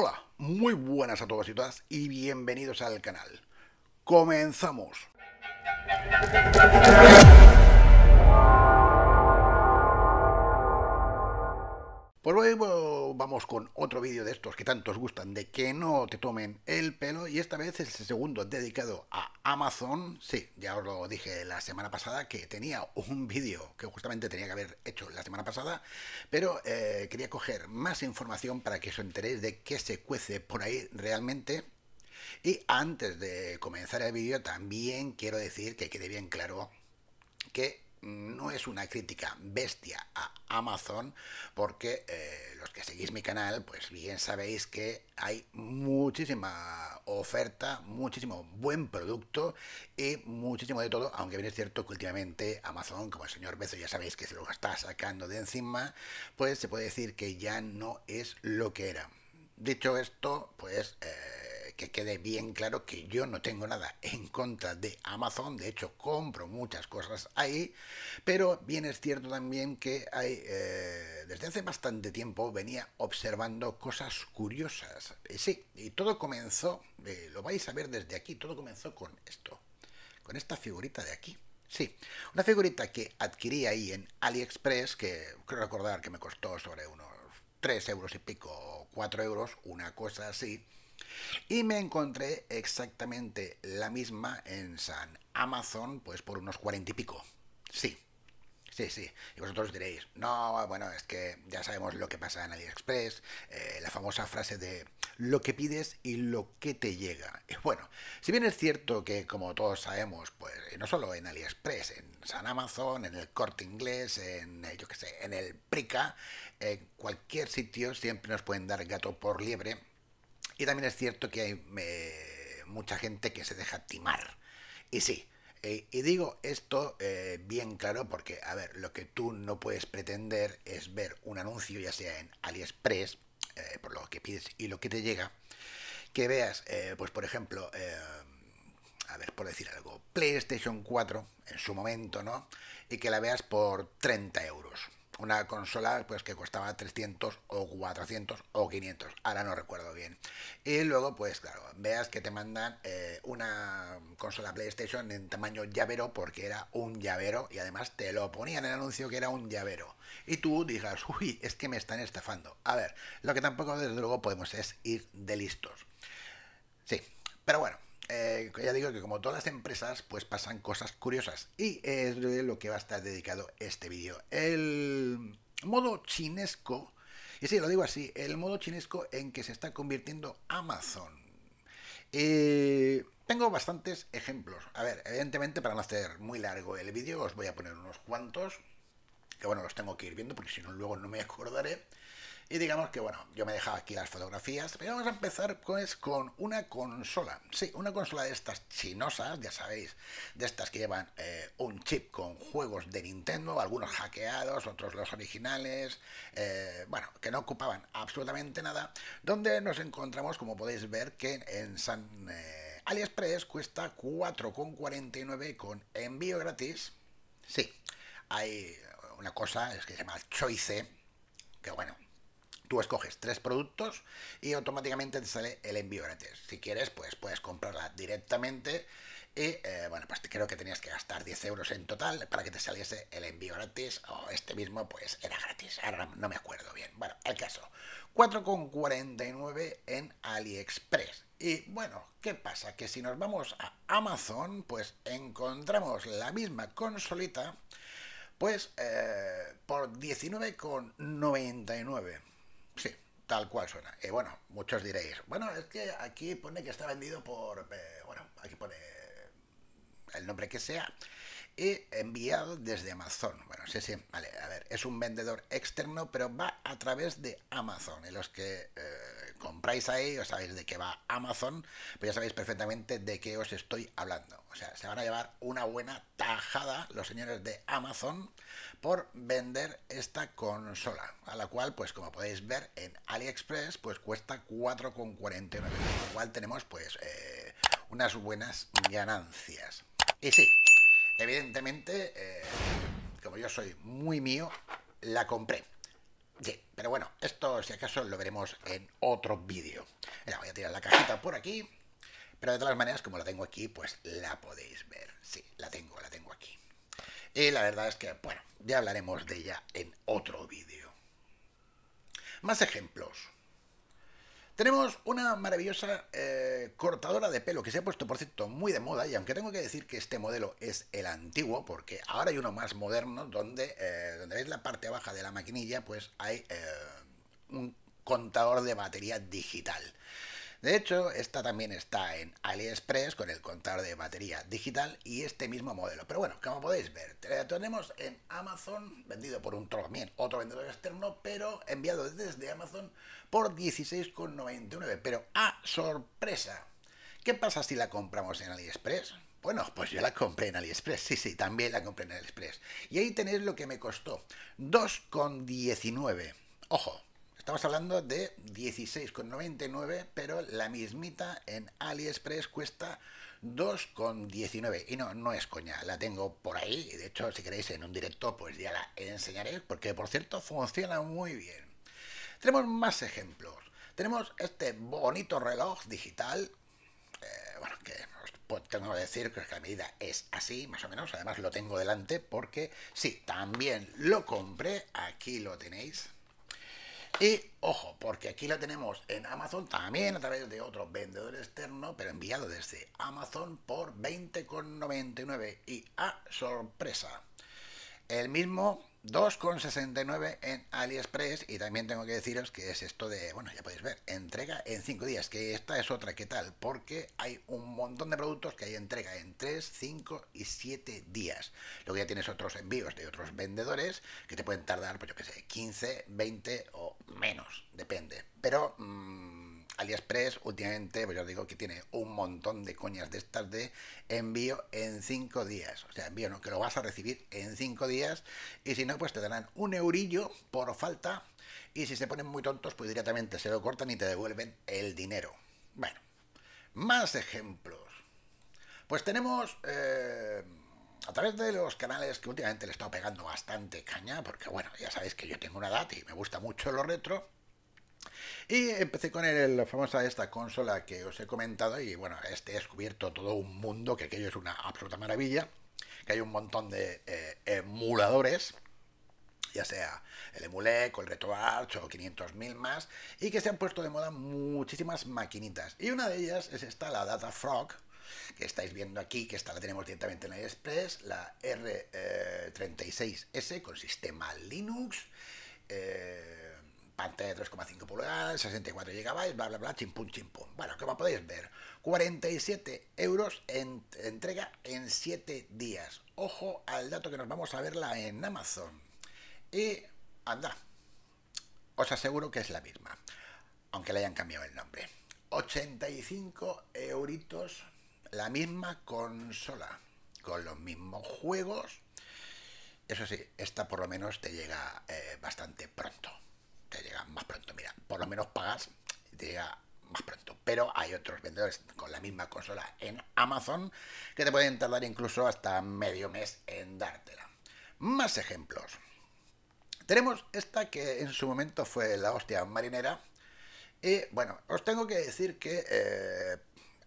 Hola, muy buenas a todas y todas y bienvenidos al canal. ¡Comenzamos! Pues hoy vamos con otro vídeo de estos que tanto os gustan, de que no te tomen el pelo, y esta vez es el segundo dedicado a Amazon. Sí, ya os lo dije la semana pasada que tenía un vídeo que justamente tenía que haber hecho la semana pasada, pero eh, quería coger más información para que os enteréis de qué se cuece por ahí realmente. Y antes de comenzar el vídeo también quiero decir que quede bien claro que es una crítica bestia a Amazon, porque eh, los que seguís mi canal, pues bien sabéis que hay muchísima oferta, muchísimo buen producto y muchísimo de todo, aunque bien es cierto que últimamente Amazon, como el señor Bezos ya sabéis que se lo está sacando de encima, pues se puede decir que ya no es lo que era. Dicho esto, pues... Eh, que quede bien claro que yo no tengo nada en contra de Amazon, de hecho compro muchas cosas ahí, pero bien es cierto también que eh, desde hace bastante tiempo venía observando cosas curiosas. y sí, y todo comenzó, eh, lo vais a ver desde aquí, todo comenzó con esto, con esta figurita de aquí. Sí, una figurita que adquirí ahí en AliExpress, que creo recordar que me costó sobre unos 3 euros y pico, 4 euros, una cosa así. Y me encontré exactamente la misma en San Amazon, pues por unos cuarenta y pico. Sí, Sí, sí. Y vosotros diréis, no, bueno, es que ya sabemos lo que pasa en AliExpress, eh, la famosa frase de lo que pides y lo que te llega. Y bueno, si bien es cierto que, como todos sabemos, pues no solo en AliExpress, en San Amazon, en el Corte Inglés, en, eh, yo qué sé, en el Prica, en cualquier sitio siempre nos pueden dar gato por liebre y también es cierto que hay mucha gente que se deja timar. Y sí, eh, y digo esto eh, bien claro porque, a ver, lo que tú no puedes pretender es ver un anuncio, ya sea en AliExpress, eh, por lo que pides y lo que te llega, que veas, pues por ejemplo, a ver, por decir algo, PlayStation 4 en su momento, ¿no? Y que la veas por 30 euros una consola pues que costaba 300 o 400 o 500 ahora no recuerdo bien y luego pues claro veas que te mandan eh, una consola PlayStation en tamaño llavero porque era un llavero y además te lo ponían en el anuncio que era un llavero y tú digas uy es que me están estafando a ver lo que tampoco desde luego podemos es ir de listos sí pero bueno eh, ya digo que como todas las empresas, pues pasan cosas curiosas. Y es lo que va a estar dedicado este vídeo. El modo chinesco, y sí, lo digo así, el modo chinesco en que se está convirtiendo Amazon. Eh, tengo bastantes ejemplos. A ver, evidentemente para no hacer muy largo el vídeo, os voy a poner unos cuantos, que bueno, los tengo que ir viendo porque si no luego no me acordaré. Y digamos que, bueno, yo me dejaba aquí las fotografías, pero vamos a empezar pues con una consola. Sí, una consola de estas chinosas, ya sabéis, de estas que llevan eh, un chip con juegos de Nintendo, algunos hackeados, otros los originales, eh, bueno, que no ocupaban absolutamente nada, donde nos encontramos, como podéis ver, que en San... Eh, AliExpress cuesta 4,49 con envío gratis. Sí, hay una cosa es que se llama Choice, que bueno, Tú escoges tres productos y automáticamente te sale el envío gratis. Si quieres, pues puedes comprarla directamente. Y eh, bueno, pues creo que tenías que gastar 10 euros en total para que te saliese el envío gratis. O este mismo, pues era gratis. Ahora no me acuerdo bien. Bueno, al caso. 4,49 en AliExpress. Y bueno, ¿qué pasa? Que si nos vamos a Amazon, pues encontramos la misma consolita, pues eh, por 19,99 tal cual suena. Y bueno, muchos diréis, bueno, es que aquí pone que está vendido por, eh, bueno, aquí pone el nombre que sea, y enviado desde Amazon. Bueno, sí, sí, vale, a ver, es un vendedor externo, pero va a través de Amazon, en los que... Eh, compráis ahí, os sabéis de qué va Amazon, pero ya sabéis perfectamente de qué os estoy hablando. O sea, se van a llevar una buena tajada los señores de Amazon por vender esta consola, a la cual, pues como podéis ver en AliExpress, pues cuesta 4,49, con lo cual tenemos pues eh, unas buenas ganancias. Y sí, evidentemente, eh, como yo soy muy mío, la compré pero bueno, esto si acaso lo veremos en otro vídeo. voy a tirar la cajita por aquí, pero de todas maneras, como la tengo aquí, pues la podéis ver. Sí, la tengo, la tengo aquí. Y la verdad es que, bueno, ya hablaremos de ella en otro vídeo. Más ejemplos. Tenemos una maravillosa eh, cortadora de pelo que se ha puesto, por cierto, muy de moda. Y aunque tengo que decir que este modelo es el antiguo, porque ahora hay uno más moderno donde, eh, veis la parte baja de la maquinilla, pues hay eh, un contador de batería digital. De hecho, esta también está en AliExpress con el contador de batería digital y este mismo modelo. Pero bueno, como podéis ver, tenemos en Amazon, vendido por un otro vendedor externo, pero enviado desde Amazon por 16,99. Pero a ¡ah, sorpresa! ¿Qué pasa si la compramos en AliExpress? Bueno, pues yo la compré en AliExpress, sí, sí, también la compré en AliExpress. Y ahí tenéis lo que me costó, 2,19. Ojo, Estamos hablando de 16,99, pero la mismita en AliExpress cuesta 2,19. Y no, no es coña, la tengo por ahí. De hecho, si queréis en un directo, pues ya la enseñaré, porque por cierto funciona muy bien. Tenemos más ejemplos. Tenemos este bonito reloj digital, eh, bueno, que os tengo que decir que la medida es así, más o menos. Además lo tengo delante porque sí, también lo compré. Aquí lo tenéis. Y ojo, porque aquí la tenemos en Amazon también a través de otro vendedor externo, pero enviado desde Amazon por 20,99 y a sorpresa. El mismo 2,69 en AliExpress y también tengo que deciros que es esto de, bueno, ya podéis ver, entrega en 5 días, que esta es otra qué tal, porque hay un montón de productos que hay entrega en 3, 5 y 7 días. Luego ya tienes otros envíos de otros vendedores que te pueden tardar, pues yo qué sé, 15, 20 o menos, depende. Pero mm, AliExpress últimamente, pues ya digo que tiene un montón de coñas de estas de envío en cinco días. O sea, envío que lo vas a recibir en cinco días y si no, pues te darán un eurillo por falta y si se ponen muy tontos, pues directamente se lo cortan y te devuelven el dinero. Bueno, más ejemplos. Pues tenemos... Eh, a través de los canales que últimamente le he estado pegando bastante caña, porque bueno, ya sabéis que yo tengo una edad y me gusta mucho lo retro. Y empecé con el, la famosa esta consola que os he comentado y bueno, este he descubierto todo un mundo, que aquello es una absoluta maravilla, que hay un montón de eh, emuladores ya sea el Emulec o el RetroArch o 500.000 más, y que se han puesto de moda muchísimas maquinitas. Y una de ellas es esta, la Data Frog, que estáis viendo aquí, que esta la tenemos directamente en AliExpress, la R36S eh, con sistema Linux, eh, pantalla de 3,5 pulgadas, 64 GB, bla, bla, bla, chimpum, chimpum. Bueno, como podéis ver, 47 euros en entrega en 7 días. Ojo al dato que nos vamos a verla en Amazon. Y anda, os aseguro que es la misma, aunque le hayan cambiado el nombre. 85 euritos la misma consola, con los mismos juegos. Eso sí, esta por lo menos te llega eh, bastante pronto. Te llega más pronto, mira, por lo menos pagas, te llega más pronto. Pero hay otros vendedores con la misma consola en Amazon que te pueden tardar incluso hasta medio mes en dártela. Más ejemplos. Tenemos esta que en su momento fue la hostia marinera. Y bueno, os tengo que decir que eh,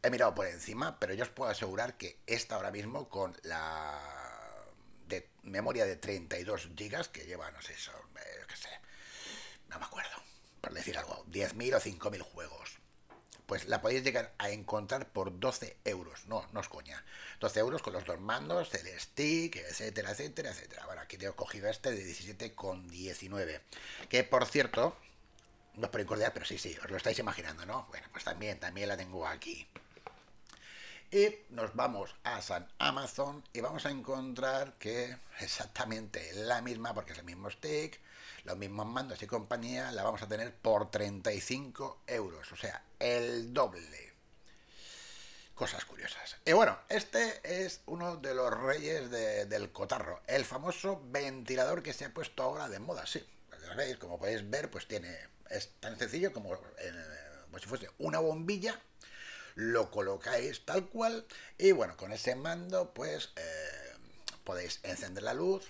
he mirado por encima, pero yo os puedo asegurar que esta ahora mismo con la de memoria de 32 GB que lleva, no sé, son, eh, sé, no me acuerdo, por decir algo, 10.000 o 5.000 juegos. Pues la podéis llegar a encontrar por 12 euros, no, no es coña. 12 euros con los dos mandos, el stick, etcétera, etcétera, etcétera. Bueno, aquí tengo cogido este de 17,19. Que por cierto, no es por pero sí, sí, os lo estáis imaginando, ¿no? Bueno, pues también, también la tengo aquí. Y nos vamos a San Amazon y vamos a encontrar que exactamente la misma, porque es el mismo stick, los mismos mandos y compañía, la vamos a tener por 35 euros, o sea, el doble. Cosas curiosas. Y bueno, este es uno de los reyes del cotarro, el famoso ventilador que se ha puesto ahora de moda, sí. Como podéis ver, pues tiene, es tan sencillo como eh, si fuese una bombilla lo colocáis tal cual y bueno, con ese mando pues eh, podéis encender la luz,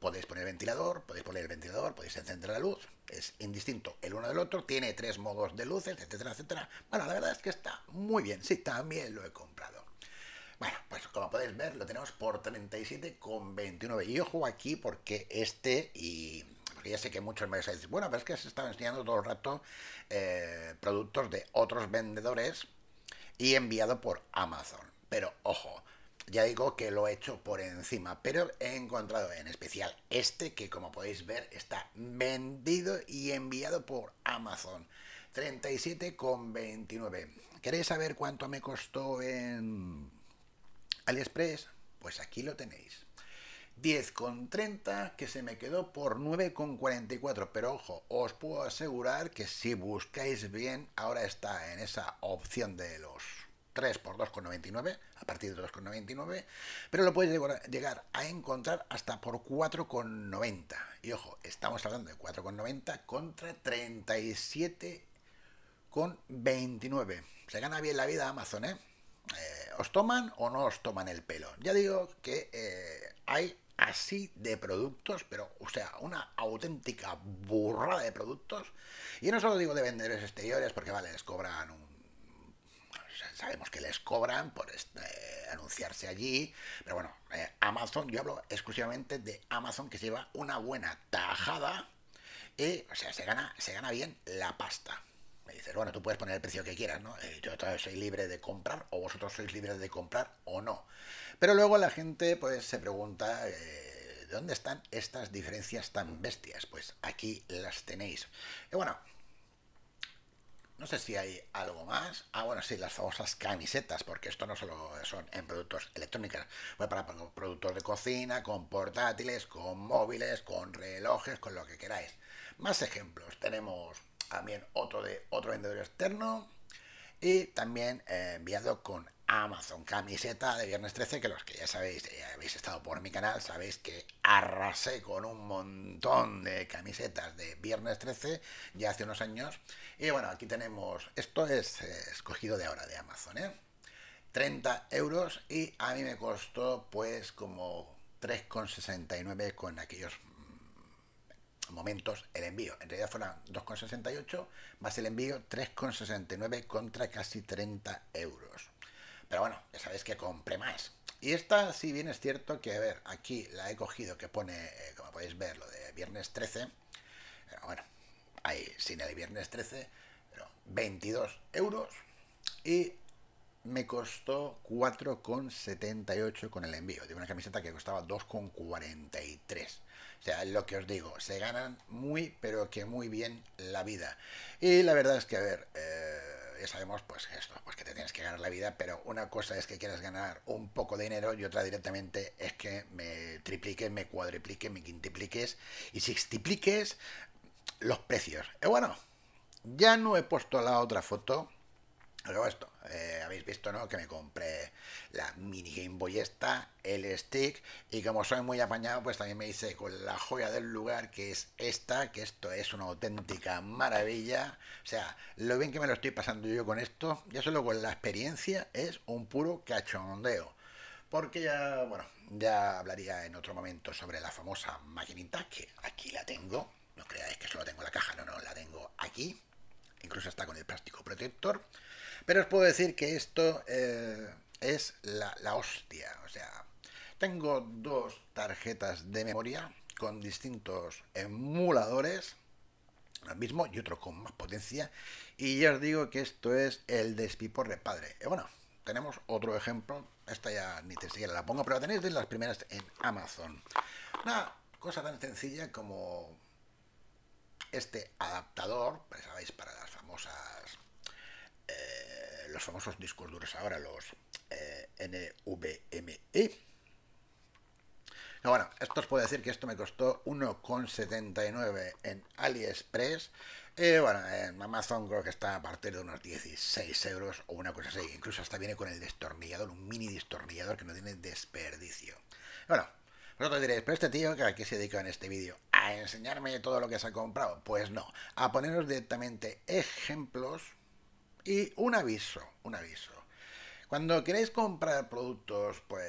podéis poner ventilador, podéis poner el ventilador, podéis encender la luz, es indistinto el uno del otro, tiene tres modos de luces, etcétera, etcétera. Bueno, la verdad es que está muy bien, sí, también lo he comprado. Bueno, pues como podéis ver, lo tenemos por 37,29. Y ojo aquí porque este y... ya sé que muchos me vais a decir, bueno, pero es que se estaba enseñando todo el rato eh, productos de otros vendedores y enviado por Amazon. Pero ojo, ya digo que lo he hecho por encima, pero he encontrado en especial este que como podéis ver está vendido y enviado por Amazon. 37,29. ¿Queréis saber cuánto me costó en AliExpress? Pues aquí lo tenéis. 10,30 que se me quedó por 9,44. Pero ojo, os puedo asegurar que si buscáis bien, ahora está en esa opción de los 3 por 2,99, a partir de 2,99, pero lo podéis llegar a encontrar hasta por 4,90. Y ojo, estamos hablando de 4,90 contra 37,29. Se gana bien la vida Amazon, ¿eh? ¿eh? ¿Os toman o no os toman el pelo? Ya digo que eh, hay así de productos, pero, o sea, una auténtica burrada de productos. Y no solo digo de vendedores exteriores, porque vale, les cobran sabemos que les cobran por este, anunciarse allí, pero bueno, eh, Amazon, yo hablo exclusivamente de Amazon que se lleva una buena tajada y, o sea, se gana, se gana bien la pasta. Me dices, bueno, tú puedes poner el precio que quieras, ¿no? Eh, yo yo soy libre de comprar, o vosotros sois libres de comprar, o no. Pero luego la gente, pues, se pregunta, eh, ¿dónde están estas diferencias tan bestias? Pues aquí las tenéis. Y eh, bueno, no sé si hay algo más. Ah, bueno, sí, las famosas camisetas, porque esto no solo son en productos electrónicos, pues para productos de cocina, con portátiles, con móviles, con relojes, con lo que queráis. Más ejemplos, tenemos también otro de otro vendedor externo y también eh, enviado con Amazon camiseta de viernes 13 que los que ya sabéis ya habéis estado por mi canal sabéis que arrasé con un montón de camisetas de viernes 13 ya hace unos años y bueno aquí tenemos esto es eh, escogido de ahora de Amazon 30 ¿eh? euros y a mí me costó pues como 3,69 con aquellos momentos el envío. En realidad fueron 2,68 más el envío 3,69 contra casi 30 euros. Pero bueno, ya sabéis que compré más. Y esta, si bien es cierto que, a ver, aquí la he cogido que pone, eh, como podéis ver, lo de viernes 13. Eh, bueno, ahí sin el viernes 13, pero 22 euros. Y me costó 4,78 con el envío de una camiseta que costaba 2,43. O sea, lo que os digo, se ganan muy, pero que muy bien la vida. Y la verdad es que, a ver, eh, ya sabemos, pues esto, pues que te tienes que ganar la vida, pero una cosa es que quieras ganar un poco de dinero y otra directamente es que me tripliques, me cuadripliques, me quintipliques y sextipliques los precios. Y bueno, ya no he puesto la otra foto Luego esto, eh, habéis visto, ¿no? Que me compré la mini Game Boy esta, el stick, y como soy muy apañado, pues también me hice con la joya del lugar, que es esta, que esto es una auténtica maravilla. O sea, lo bien que me lo estoy pasando yo con esto, ya solo con la experiencia, es un puro cachondeo. Porque ya, bueno, ya hablaría en otro momento sobre la famosa maquinita, que aquí la tengo. No creáis que solo tengo la caja, no, no, la tengo aquí. Incluso está con el plástico protector. Pero os puedo decir que esto eh, es la, hostia. O sea, tengo dos tarjetas de memoria con distintos emuladores el mismo y otro con más potencia. Y ya os digo que esto es el despiporre padre. Y bueno, tenemos otro ejemplo. Esta ya ni te siquiera la pongo, pero la tenéis de las primeras en Amazon. Una cosa tan sencilla como este adaptador, pues sabéis, para las famosas eh, los famosos discos duros ahora, los eh, NVMe. bueno, esto os puedo decir que esto me costó 1,79 en AliExpress. Eh, bueno, en Amazon creo que está a partir de unos 16 euros o una cosa así. Incluso hasta viene con el destornillador, un mini destornillador que no tiene desperdicio. Bueno, vosotros diréis, pero este tío que aquí se dedica en este vídeo a enseñarme todo lo que se ha comprado. Pues no, a poneros directamente ejemplos y un aviso, un aviso. Cuando queréis comprar productos, pues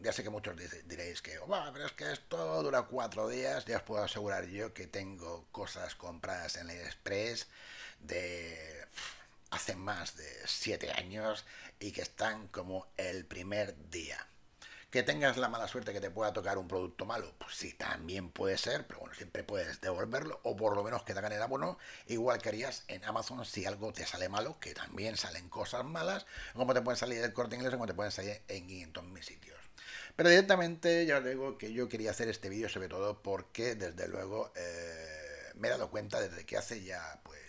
ya sé que muchos diréis que, va, pero es que esto dura cuatro días, ya os puedo asegurar yo que tengo cosas compradas en el Express de hace más de siete años y que están como el primer día. Que tengas la mala suerte que te pueda tocar un producto malo, pues sí, también puede ser, pero bueno, siempre puedes devolverlo o por lo menos que te hagan el abono, igual que harías en Amazon si algo te sale malo, que también salen cosas malas, como te pueden salir del corte inglés o como te pueden salir en mis sitios. Pero directamente ya os digo que yo quería hacer este vídeo sobre todo porque desde luego eh, me he dado cuenta desde que hace ya pues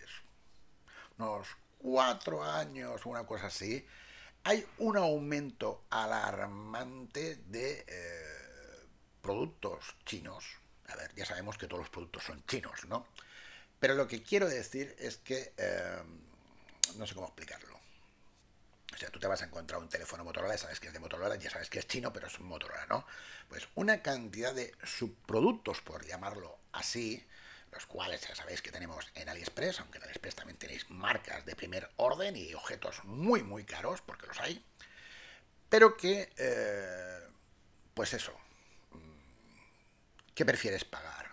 unos cuatro años, una cosa así, hay un aumento alarmante de eh, productos chinos. A ver, ya sabemos que todos los productos son chinos, ¿no? Pero lo que quiero decir es que eh, no sé cómo explicarlo. O sea, tú te vas a encontrar un teléfono Motorola, sabes que es de Motorola, ya sabes que es chino, pero es un Motorola, ¿no? Pues una cantidad de subproductos, por llamarlo así, los cuales ya sabéis que tenemos en AliExpress, aunque en AliExpress también tenéis marcas de primer orden y objetos muy, muy caros, porque los hay, pero que, eh, pues eso, mm, ¿qué prefieres pagar?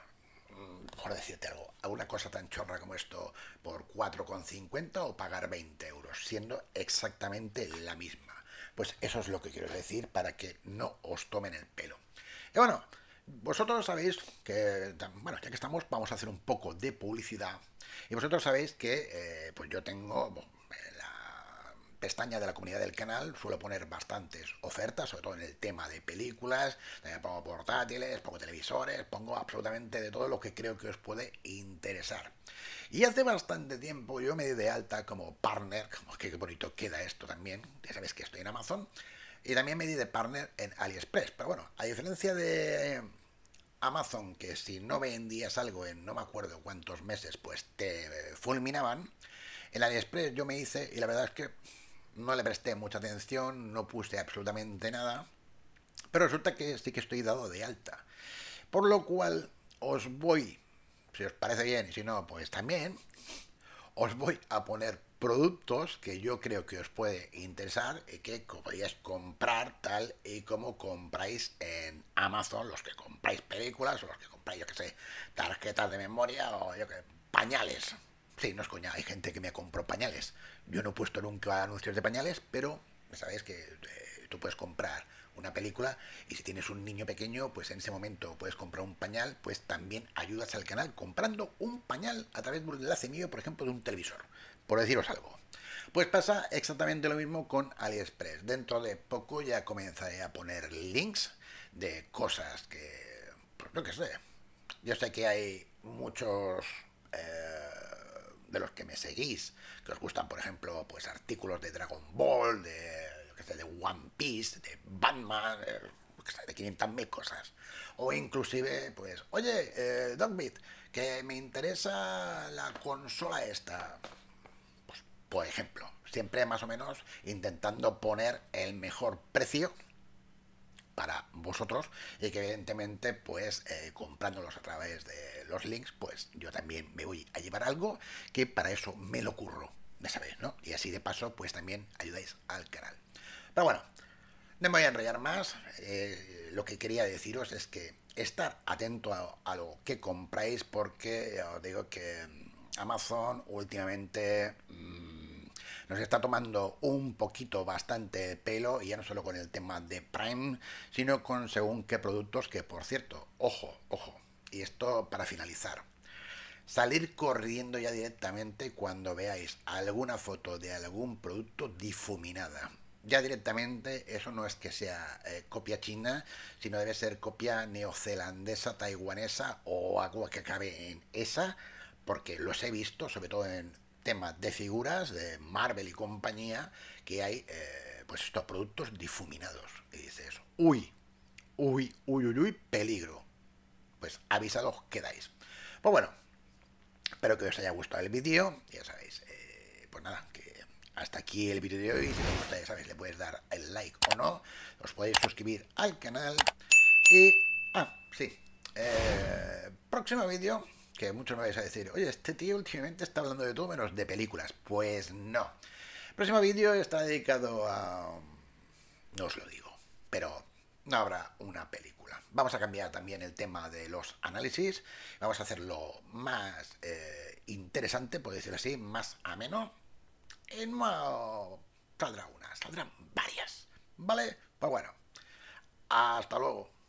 Mm, por decirte algo, ¿alguna una cosa tan chorra como esto por 4,50 o pagar 20 euros, siendo exactamente la misma. Pues eso es lo que quiero decir para que no os tomen el pelo. Y bueno, vosotros sabéis que, bueno, ya que estamos, vamos a hacer un poco de publicidad. Y vosotros sabéis que, eh, pues yo tengo la pestaña de la comunidad del canal, suelo poner bastantes ofertas, sobre todo en el tema de películas, también eh, pongo portátiles, pongo televisores, pongo absolutamente de todo lo que creo que os puede interesar. Y hace bastante tiempo yo me di de alta como partner, como que qué bonito queda esto también, ya sabéis que estoy en Amazon, y también me di de partner en AliExpress. Pero bueno, a diferencia de Amazon, que si no vendías algo en no me acuerdo cuántos meses, pues te fulminaban. En AliExpress yo me hice, y la verdad es que no le presté mucha atención, no puse absolutamente nada, pero resulta que sí que estoy dado de alta. Por lo cual os voy, si os parece bien, y si no, pues también, os voy a poner productos que yo creo que os puede interesar y eh, que podéis comprar tal y como compráis en Amazon, los que compráis películas o los que compráis, yo que sé, tarjetas de memoria o yo que pañales. Sí, no es coña, hay gente que me compró pañales. Yo no he puesto nunca anuncios de pañales, pero sabéis que eh, tú puedes comprar una película y si tienes un niño pequeño, pues en ese momento puedes comprar un pañal, pues también ayudas al canal comprando un pañal a través de un enlace mío, por ejemplo, de un televisor, por deciros algo. Pues pasa exactamente lo mismo con AliExpress. Dentro de poco ya comenzaré a poner links de cosas que, pues no que sé, yo sé que hay muchos... Eh, de los que me seguís, que os gustan, por ejemplo, pues artículos de Dragon Ball, de de One Piece, de Batman, eh, de 500.000 cosas. O inclusive, pues, oye, eh, Dogbit, que me interesa la consola esta. Pues, por ejemplo, siempre más o menos intentando poner el mejor precio para vosotros y que evidentemente pues eh, comprándolos a través de los links pues yo también me voy a llevar algo que para eso me lo curro ya sabéis no y así de paso pues también ayudáis al canal pero bueno, no me voy a enrollar más. Eh, lo que quería deciros es que estar atento a, lo que compráis porque os digo que Amazon últimamente mm, nos está tomando un poquito bastante de pelo y ya no solo con el tema de Prime, sino con según qué productos que por cierto, ojo, ojo, y esto para finalizar. Salir corriendo ya directamente cuando veáis alguna foto de algún producto difuminada ya directamente eso no es que sea eh, copia china, sino debe ser copia neozelandesa, taiwanesa o algo que acabe en esa, porque los he visto, sobre todo en temas de figuras, de Marvel y compañía, que hay eh, pues estos productos difuminados. Y dices, uy, uy, uy, uy, uy, peligro. Pues avisados quedáis. Pues bueno, espero que os haya gustado el vídeo, ya sabéis, eh, pues nada, que hasta aquí el vídeo de hoy. Si te gusta, ya le puedes dar el like o no. Os podéis suscribir al canal. Y, ah, sí. Eh, próximo vídeo, que muchos me vais a decir, oye, este tío últimamente está hablando de todo menos de películas. Pues no. Próximo vídeo está dedicado a... No os lo digo, pero no habrá una película. Vamos a cambiar también el tema de los análisis, vamos a hacerlo más eh, interesante, por decir así, más ameno, en no saldrá una, saldrán varias, ¿vale? Pues bueno, hasta luego.